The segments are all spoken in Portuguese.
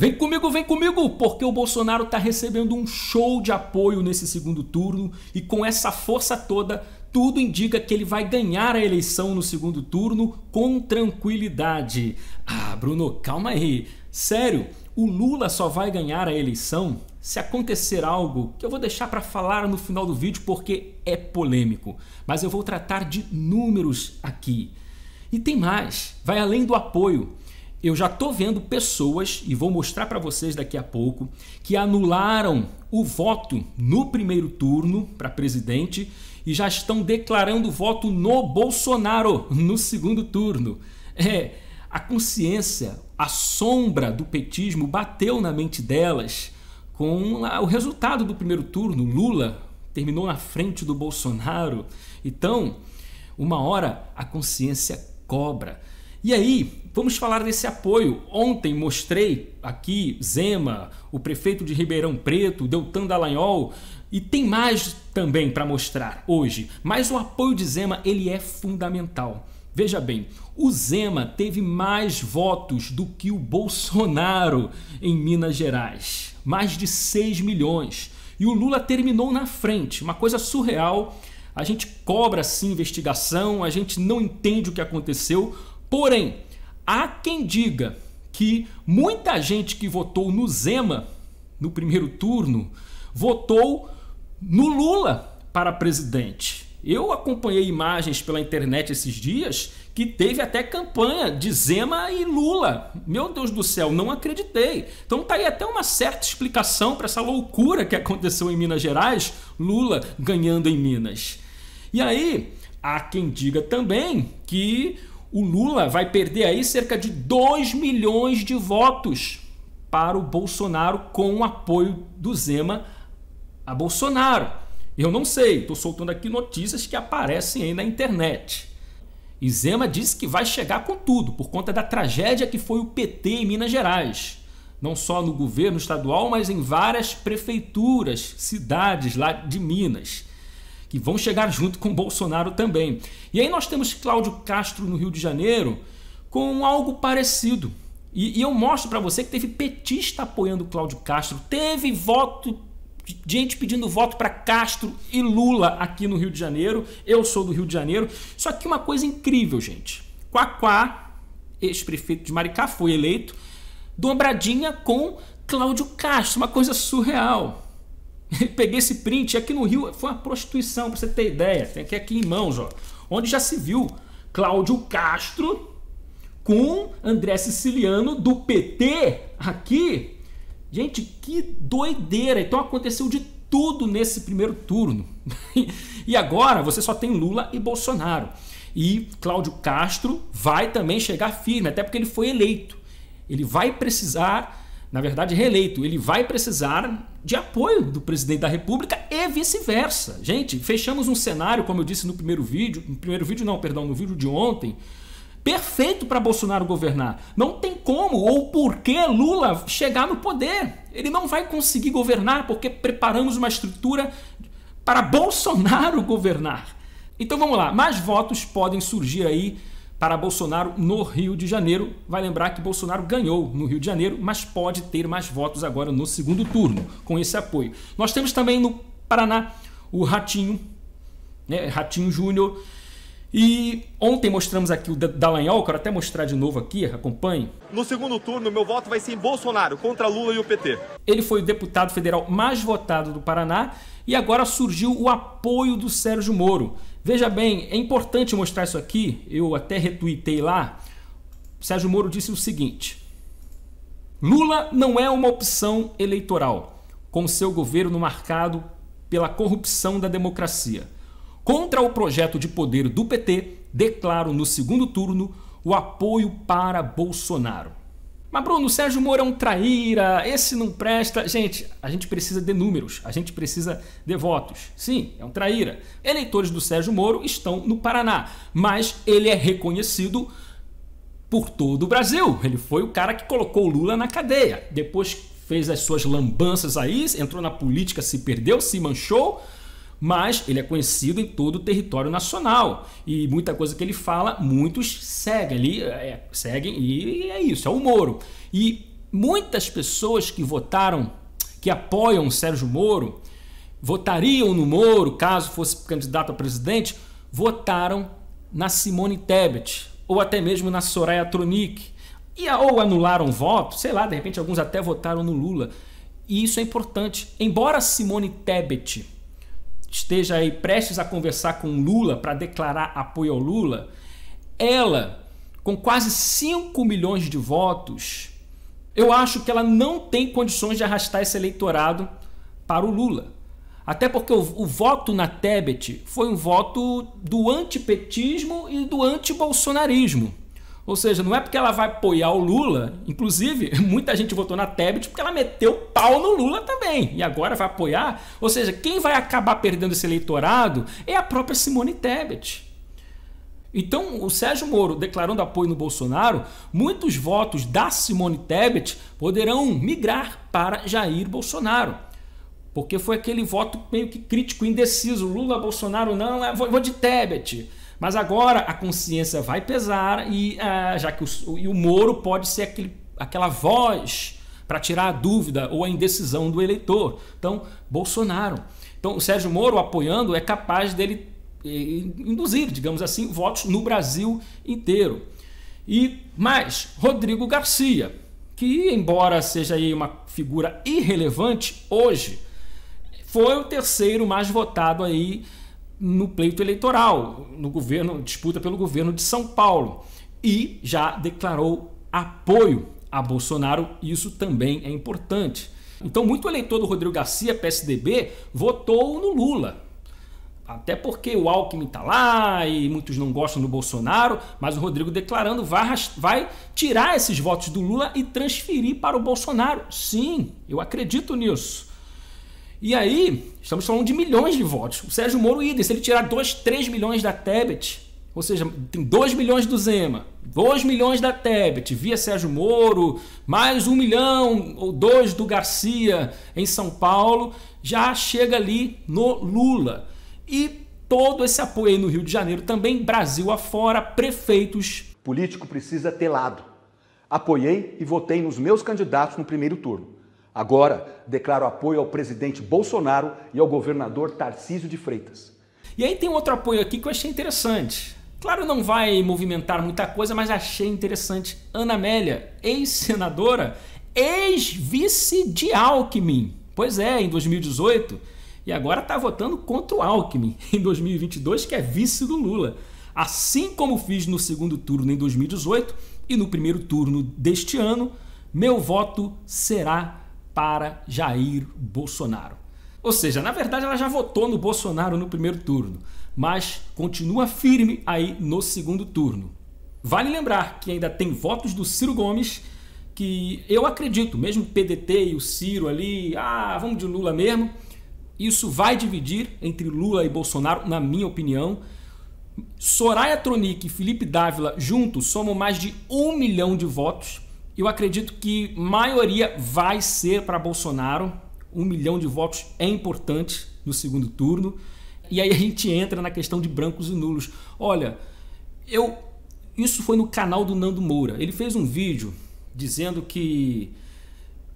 Vem comigo, vem comigo, porque o Bolsonaro está recebendo um show de apoio nesse segundo turno e com essa força toda, tudo indica que ele vai ganhar a eleição no segundo turno com tranquilidade. Ah, Bruno, calma aí. Sério, o Lula só vai ganhar a eleição se acontecer algo que eu vou deixar para falar no final do vídeo porque é polêmico, mas eu vou tratar de números aqui. E tem mais, vai além do apoio. Eu já estou vendo pessoas, e vou mostrar para vocês daqui a pouco, que anularam o voto no primeiro turno para presidente e já estão declarando voto no Bolsonaro no segundo turno. É, a consciência, a sombra do petismo bateu na mente delas com o resultado do primeiro turno. Lula terminou na frente do Bolsonaro. Então, uma hora a consciência cobra. E aí, vamos falar desse apoio. Ontem mostrei aqui Zema, o prefeito de Ribeirão Preto, Deltan Dallagnol, e tem mais também para mostrar hoje. Mas o apoio de Zema, ele é fundamental. Veja bem, o Zema teve mais votos do que o Bolsonaro em Minas Gerais, mais de 6 milhões. E o Lula terminou na frente, uma coisa surreal. A gente cobra sim investigação, a gente não entende o que aconteceu, Porém, há quem diga que muita gente que votou no Zema no primeiro turno votou no Lula para presidente. Eu acompanhei imagens pela internet esses dias que teve até campanha de Zema e Lula. Meu Deus do céu, não acreditei. Então tá aí até uma certa explicação para essa loucura que aconteceu em Minas Gerais, Lula ganhando em Minas. E aí, há quem diga também que o Lula vai perder aí cerca de 2 milhões de votos para o Bolsonaro com o apoio do Zema a Bolsonaro. Eu não sei, estou soltando aqui notícias que aparecem aí na internet. E Zema disse que vai chegar com tudo por conta da tragédia que foi o PT em Minas Gerais. Não só no governo estadual, mas em várias prefeituras, cidades lá de Minas que vão chegar junto com Bolsonaro também. E aí nós temos Cláudio Castro no Rio de Janeiro com algo parecido. E, e eu mostro para você que teve petista apoiando Cláudio Castro, teve voto gente pedindo voto para Castro e Lula aqui no Rio de Janeiro. Eu sou do Rio de Janeiro. Só que uma coisa incrível, gente. Quaquá, ex-prefeito de Maricá, foi eleito dobradinha com Cláudio Castro. Uma coisa surreal. Peguei esse print aqui no Rio, foi uma prostituição, para você ter ideia. Tem aqui, aqui em mãos, ó, onde já se viu Cláudio Castro com André Siciliano do PT aqui. Gente, que doideira! Então aconteceu de tudo nesse primeiro turno. e agora você só tem Lula e Bolsonaro. E Cláudio Castro vai também chegar firme, até porque ele foi eleito. Ele vai precisar na verdade, reeleito, ele vai precisar de apoio do presidente da República e vice-versa. Gente, fechamos um cenário, como eu disse no primeiro vídeo, no primeiro vídeo não, perdão, no vídeo de ontem, perfeito para Bolsonaro governar. Não tem como ou por que Lula chegar no poder. Ele não vai conseguir governar porque preparamos uma estrutura para Bolsonaro governar. Então vamos lá, mais votos podem surgir aí para Bolsonaro no Rio de Janeiro. Vai lembrar que Bolsonaro ganhou no Rio de Janeiro, mas pode ter mais votos agora no segundo turno com esse apoio. Nós temos também no Paraná o Ratinho, né, Ratinho Júnior e ontem mostramos aqui o Dallagnol, quero até mostrar de novo aqui, acompanhe. No segundo turno, meu voto vai ser em Bolsonaro, contra Lula e o PT. Ele foi o deputado federal mais votado do Paraná e agora surgiu o apoio do Sérgio Moro. Veja bem, é importante mostrar isso aqui, eu até retuitei lá. Sérgio Moro disse o seguinte: Lula não é uma opção eleitoral, com seu governo marcado pela corrupção da democracia. Contra o projeto de poder do PT, declaro no segundo turno o apoio para Bolsonaro. Mas Bruno, Sérgio Moro é um traíra, esse não presta. Gente, a gente precisa de números, a gente precisa de votos. Sim, é um traíra. Eleitores do Sérgio Moro estão no Paraná, mas ele é reconhecido por todo o Brasil. Ele foi o cara que colocou o Lula na cadeia. Depois fez as suas lambanças aí, entrou na política, se perdeu, se manchou mas ele é conhecido em todo o território nacional e muita coisa que ele fala, muitos seguem ali, é, seguem e é isso, é o Moro. E muitas pessoas que votaram, que apoiam o Sérgio Moro, votariam no Moro caso fosse candidato a presidente, votaram na Simone Tebet ou até mesmo na Soraya Tronic. E, ou anularam voto, sei lá, de repente alguns até votaram no Lula. E isso é importante. Embora Simone Tebet esteja aí prestes a conversar com Lula para declarar apoio ao Lula, ela, com quase 5 milhões de votos, eu acho que ela não tem condições de arrastar esse eleitorado para o Lula. Até porque o, o voto na Tebet foi um voto do antipetismo e do antibolsonarismo. Ou seja, não é porque ela vai apoiar o Lula, inclusive muita gente votou na Tebet porque ela meteu pau no Lula também e agora vai apoiar. Ou seja, quem vai acabar perdendo esse eleitorado é a própria Simone Tebet. Então, o Sérgio Moro declarando apoio no Bolsonaro, muitos votos da Simone Tebet poderão migrar para Jair Bolsonaro. Porque foi aquele voto meio que crítico, indeciso. Lula, Bolsonaro, não, é, vou de Tebet. Mas agora a consciência vai pesar e ah, já que o, e o Moro pode ser aquele, aquela voz para tirar a dúvida ou a indecisão do eleitor. Então, Bolsonaro. Então, o Sérgio Moro apoiando é capaz dele eh, induzir, digamos assim, votos no Brasil inteiro. E mais, Rodrigo Garcia, que embora seja aí uma figura irrelevante hoje, foi o terceiro mais votado aí no pleito eleitoral, no governo, disputa pelo governo de São Paulo, e já declarou apoio a Bolsonaro, isso também é importante. Então, muito eleitor do Rodrigo Garcia, PSDB, votou no Lula. Até porque o Alckmin está lá e muitos não gostam do Bolsonaro, mas o Rodrigo declarando vai, vai tirar esses votos do Lula e transferir para o Bolsonaro. Sim, eu acredito nisso. E aí, estamos falando de milhões de votos. O Sérgio Moro ida, se ele tirar 2, 3 milhões da Tebet, ou seja, tem 2 milhões do Zema, 2 milhões da Tebet via Sérgio Moro, mais 1 um milhão ou 2 do Garcia em São Paulo, já chega ali no Lula. E todo esse apoio aí no Rio de Janeiro, também Brasil afora, prefeitos. Político precisa ter lado. Apoiei e votei nos meus candidatos no primeiro turno. Agora, declaro apoio ao presidente Bolsonaro e ao governador Tarcísio de Freitas. E aí tem outro apoio aqui que eu achei interessante. Claro, não vai movimentar muita coisa, mas achei interessante. Ana Amélia, ex-senadora, ex-vice de Alckmin. Pois é, em 2018. E agora está votando contra o Alckmin em 2022, que é vice do Lula. Assim como fiz no segundo turno em 2018 e no primeiro turno deste ano, meu voto será para Jair Bolsonaro. Ou seja, na verdade ela já votou no Bolsonaro no primeiro turno, mas continua firme aí no segundo turno. Vale lembrar que ainda tem votos do Ciro Gomes que eu acredito, mesmo o PDT e o Ciro ali, ah, vamos de Lula mesmo. Isso vai dividir entre Lula e Bolsonaro, na minha opinião. Soraya Tronic e Felipe Dávila juntos somam mais de um milhão de votos eu acredito que maioria vai ser para Bolsonaro. Um milhão de votos é importante no segundo turno. E aí a gente entra na questão de brancos e nulos. Olha, eu isso foi no canal do Nando Moura. Ele fez um vídeo dizendo que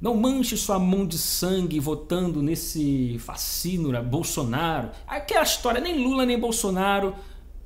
não manche sua mão de sangue votando nesse fascínora Bolsonaro. Aquela ah, é história, nem Lula nem Bolsonaro.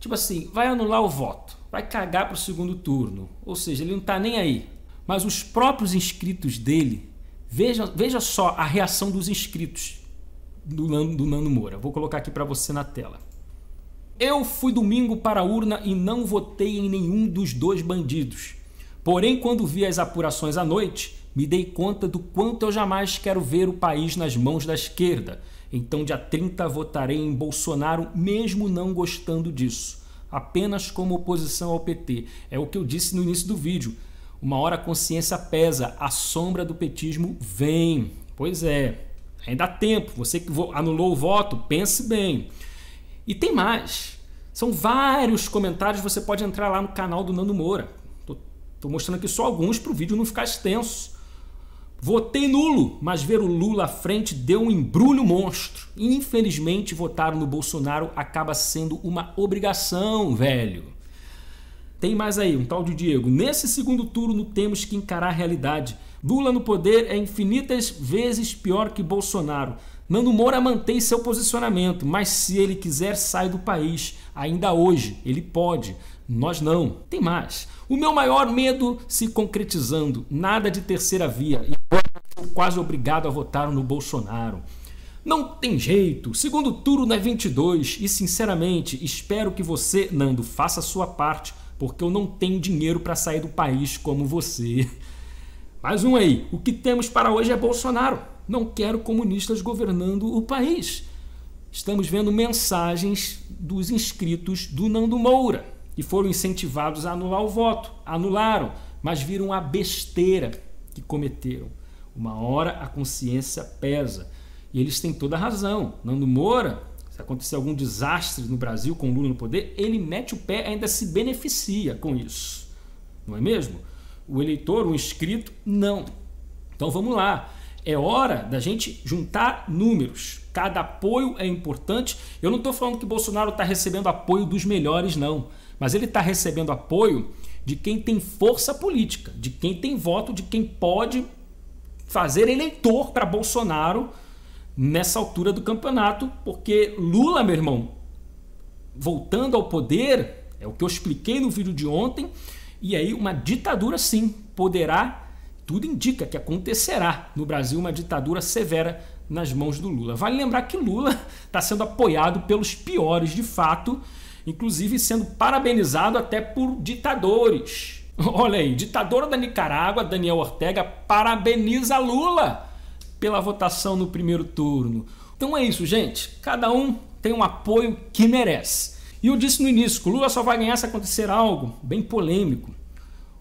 Tipo assim, vai anular o voto, vai cagar para o segundo turno. Ou seja, ele não está nem aí. Mas os próprios inscritos dele, veja, veja só a reação dos inscritos do Nando, do Nando Moura. Vou colocar aqui para você na tela. Eu fui domingo para a urna e não votei em nenhum dos dois bandidos. Porém, quando vi as apurações à noite, me dei conta do quanto eu jamais quero ver o país nas mãos da esquerda. Então, dia 30, votarei em Bolsonaro, mesmo não gostando disso. Apenas como oposição ao PT. É o que eu disse no início do vídeo. Uma hora a consciência pesa, a sombra do petismo vem. Pois é, ainda há tempo. Você que anulou o voto, pense bem. E tem mais. São vários comentários, você pode entrar lá no canal do Nando Moura. Estou mostrando aqui só alguns para o vídeo não ficar extenso. Votei nulo, mas ver o Lula à frente deu um embrulho monstro. Infelizmente, votar no Bolsonaro acaba sendo uma obrigação, velho. Tem mais aí, um tal de Diego. Nesse segundo turno temos que encarar a realidade. Lula no poder é infinitas vezes pior que Bolsonaro. Nando Moura mantém seu posicionamento, mas se ele quiser, sai do país. Ainda hoje, ele pode. Nós não. Tem mais. O meu maior medo se concretizando. Nada de terceira via. E quase obrigado a votar no Bolsonaro. Não tem jeito. Segundo turno é 22 e, sinceramente, espero que você, Nando, faça a sua parte porque eu não tenho dinheiro para sair do país como você. Mais um aí. O que temos para hoje é Bolsonaro. Não quero comunistas governando o país. Estamos vendo mensagens dos inscritos do Nando Moura, que foram incentivados a anular o voto. Anularam, mas viram a besteira que cometeram. Uma hora a consciência pesa. E eles têm toda a razão. Nando Moura se acontecer algum desastre no Brasil com Lula no poder, ele mete o pé, ainda se beneficia com isso. Não é mesmo? O eleitor, o inscrito, não. Então vamos lá. É hora da gente juntar números. Cada apoio é importante. Eu não estou falando que Bolsonaro está recebendo apoio dos melhores, não. Mas ele está recebendo apoio de quem tem força política, de quem tem voto, de quem pode fazer eleitor para Bolsonaro nessa altura do campeonato, porque Lula, meu irmão, voltando ao poder, é o que eu expliquei no vídeo de ontem, e aí uma ditadura sim poderá, tudo indica que acontecerá no Brasil uma ditadura severa nas mãos do Lula. Vale lembrar que Lula está sendo apoiado pelos piores de fato, inclusive sendo parabenizado até por ditadores. Olha aí, ditadora da Nicarágua, Daniel Ortega, parabeniza Lula pela votação no primeiro turno. Então é isso, gente. Cada um tem um apoio que merece. E eu disse no início que o Lula só vai ganhar se acontecer algo bem polêmico.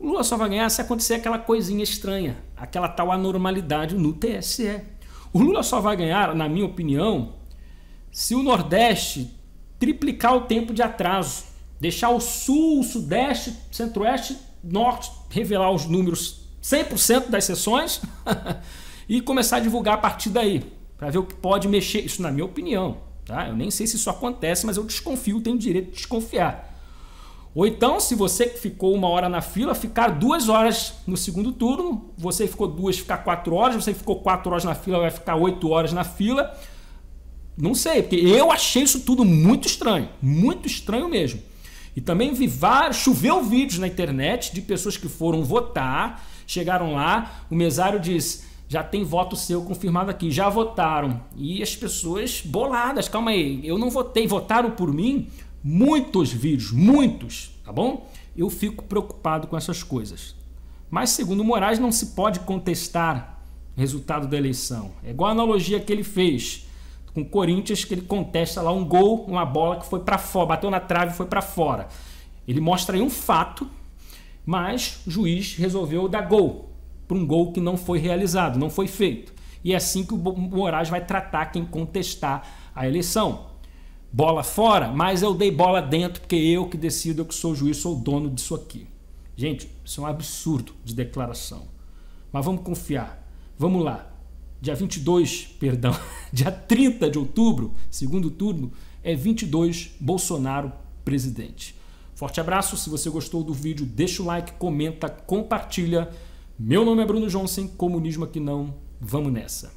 O Lula só vai ganhar se acontecer aquela coisinha estranha, aquela tal anormalidade no TSE. O Lula só vai ganhar, na minha opinião, se o Nordeste triplicar o tempo de atraso, deixar o Sul, o Sudeste, Centro-Oeste, Norte revelar os números 100% das sessões. e começar a divulgar a partir daí, para ver o que pode mexer. Isso na minha opinião, tá? Eu nem sei se isso acontece, mas eu desconfio, tenho direito de desconfiar. Ou então, se você que ficou uma hora na fila, ficar duas horas no segundo turno, você ficou duas, ficar quatro horas, você ficou quatro horas na fila, vai ficar oito horas na fila. Não sei, porque eu achei isso tudo muito estranho, muito estranho mesmo. E também vi vários, choveu vídeos na internet de pessoas que foram votar, chegaram lá, o mesário diz já tem voto seu confirmado aqui, já votaram. E as pessoas boladas, calma aí, eu não votei, votaram por mim muitos vídeos, muitos, tá bom? Eu fico preocupado com essas coisas. Mas segundo Moraes, não se pode contestar o resultado da eleição. É igual a analogia que ele fez com o Corinthians, que ele contesta lá um gol, uma bola que foi para fora, bateu na trave e foi para fora. Ele mostra aí um fato, mas o juiz resolveu dar gol para um gol que não foi realizado, não foi feito. E é assim que o Moraes vai tratar quem contestar a eleição. Bola fora, mas eu dei bola dentro porque eu que decido, eu que sou juiz, sou o dono disso aqui. Gente, isso é um absurdo de declaração. Mas vamos confiar. Vamos lá. Dia 22, perdão, dia 30 de outubro, segundo turno, é 22 Bolsonaro presidente. Forte abraço, se você gostou do vídeo, deixa o like, comenta, compartilha. Meu nome é Bruno Johnson, comunismo que não, vamos nessa.